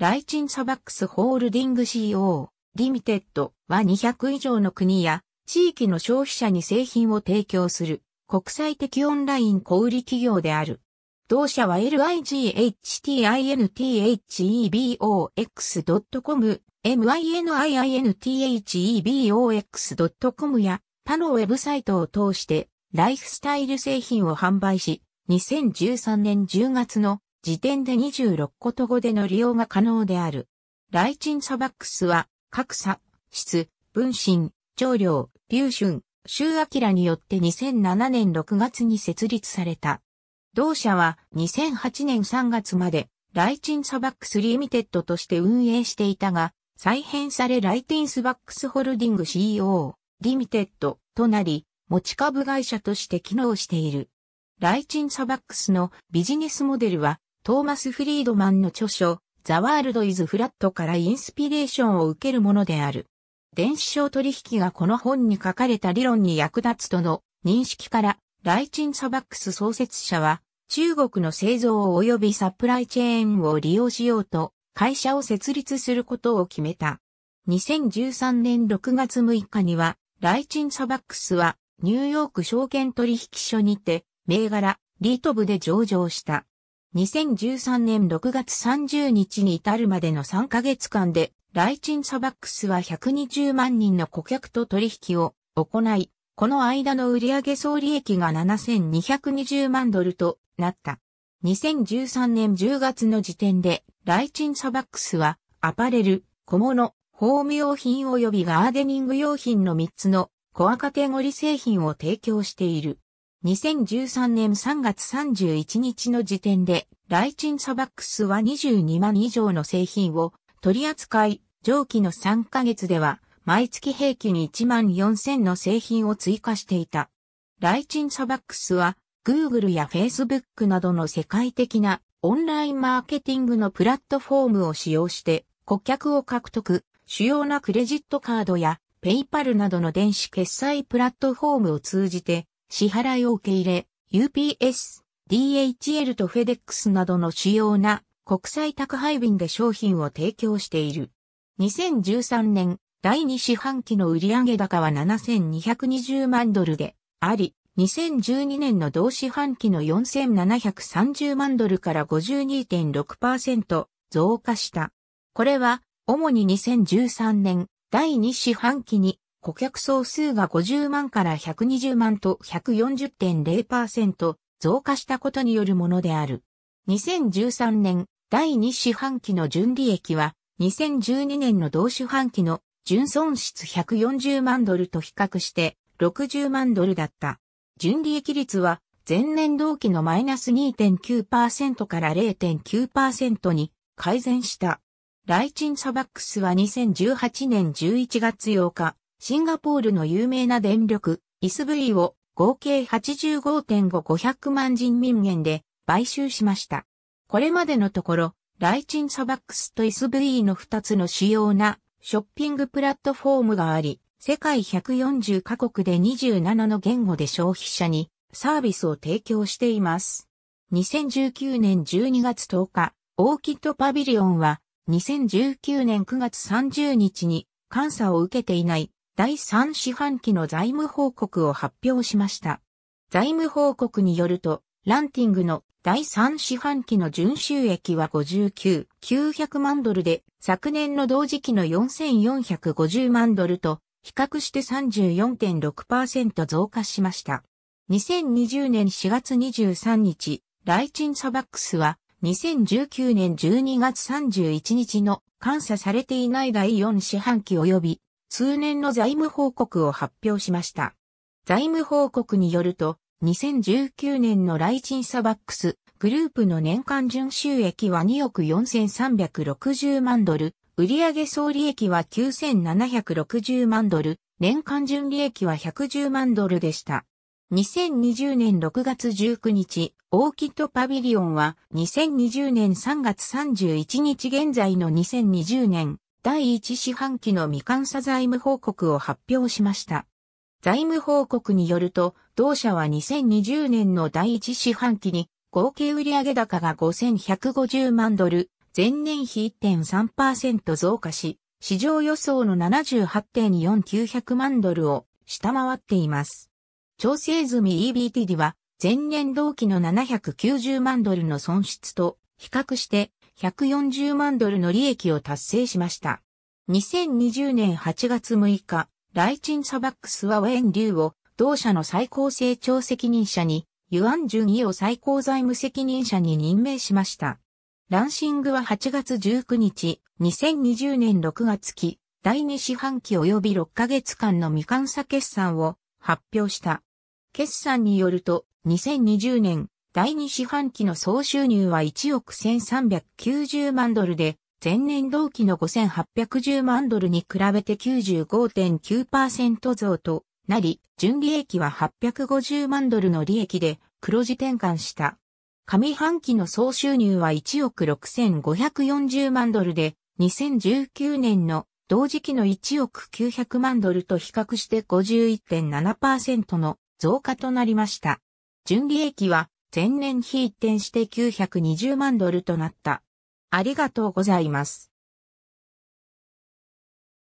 ライチンサバックスホールディング CO、リミテッドは200以上の国や地域の消費者に製品を提供する国際的オンライン小売企業である。同社は liginthebox.com h t、m i n i n t h e b o x c o m や他のウェブサイトを通してライフスタイル製品を販売し、2013年10月の時点で26個と語での利用が可能である。ライチンサバックスは、格差、質、分身、長量、流春、周明によって2007年6月に設立された。同社は2008年3月まで、ライチンサバックスリミテッドとして運営していたが、再編されライティンスバックスホルディング CEO、リミテッドとなり、持ち株会社として機能している。ライチンサバックスのビジネスモデルはトーマス・フリードマンの著書、ザ・ワールド・イズ・フラットからインスピレーションを受けるものである。電子商取引がこの本に書かれた理論に役立つとの認識から、ライチン・サバックス創設者は、中国の製造及びサプライチェーンを利用しようと、会社を設立することを決めた。2013年6月6日には、ライチン・サバックスは、ニューヨーク証券取引所にて、銘柄、リート部で上場した。2013年6月30日に至るまでの3ヶ月間で、ライチンサバックスは120万人の顧客と取引を行い、この間の売上総利益が7220万ドルとなった。2013年10月の時点で、ライチンサバックスは、アパレル、小物、ホーム用品及びガーデニング用品の3つのコアカテゴリ製品を提供している。2013年3月31日の時点で、ライチンサバックスは22万以上の製品を取り扱い、上記の3ヶ月では、毎月平均1万4000の製品を追加していた。ライチンサバックスは、Google や Facebook などの世界的なオンラインマーケティングのプラットフォームを使用して、顧客を獲得、主要なクレジットカードや PayPal などの電子決済プラットフォームを通じて、支払いを受け入れ、UPS、DHL と FedEx などの主要な国際宅配便で商品を提供している。2013年、第2四半期の売上高は7220万ドルであり、2012年の同四半期の4730万ドルから52.6%増加した。これは、主に2013年第2四半期に顧客総数が50万から120万と140.0%増加したことによるものである。2013年第2四半期の純利益は2012年の同四半期の純損失140万ドルと比較して60万ドルだった。純利益率は前年同期のマイナス2.9%から0.9%に改善した。ライチンサバックスは2018年11月8日、シンガポールの有名な電力、イスブイを合計85.5500万人民元で買収しました。これまでのところ、ライチンサバックスとイスブイの2つの主要なショッピングプラットフォームがあり、世界140カ国で27の言語で消費者にサービスを提供しています。2019年12月10日、オーキッドパビリオンは2019年9月30日に監査を受けていない第3四半期の財務報告を発表しました。財務報告によると、ランティングの第3四半期の純収益は59,900万ドルで、昨年の同時期の4450万ドルと、比較して34.6%増加しました。2020年4月23日、ライチンサバックスは、2019年12月31日の監査されていない第4四半期及び通年の財務報告を発表しました。財務報告によると、2019年のライチンサバックスグループの年間純収益は2億4360万ドル、売上総利益は9760万ドル、年間純利益は110万ドルでした。2020年6月19日、オーキッドパビリオンは2020年3月31日現在の2020年第1四半期の未監査財務報告を発表しました。財務報告によると、同社は2020年の第1四半期に合計売上高が5150万ドル、前年比1.3%増加し、市場予想の78.4900万ドルを下回っています。調整済み EBTD は前年同期の790万ドルの損失と比較して140万ドルの利益を達成しました。2020年8月6日、ライチン・サバックスはウェン・リュウを同社の最高成長責任者に、ユアン・ジュン・イを最高財務責任者に任命しました。ランシングは8月19日、2020年6月期、第2四半期及び6ヶ月間の未完査決算を発表した。決算によると、2020年第2四半期の総収入は1億1390万ドルで、前年同期の5810万ドルに比べて95.9%増となり、純利益は850万ドルの利益で黒字転換した。上半期の総収入は1億6540万ドルで、2019年の同時期の1億900万ドルと比較して51.7%の増加となりました。純利益は前年比一転して920万ドルとなった。ありがとうございます。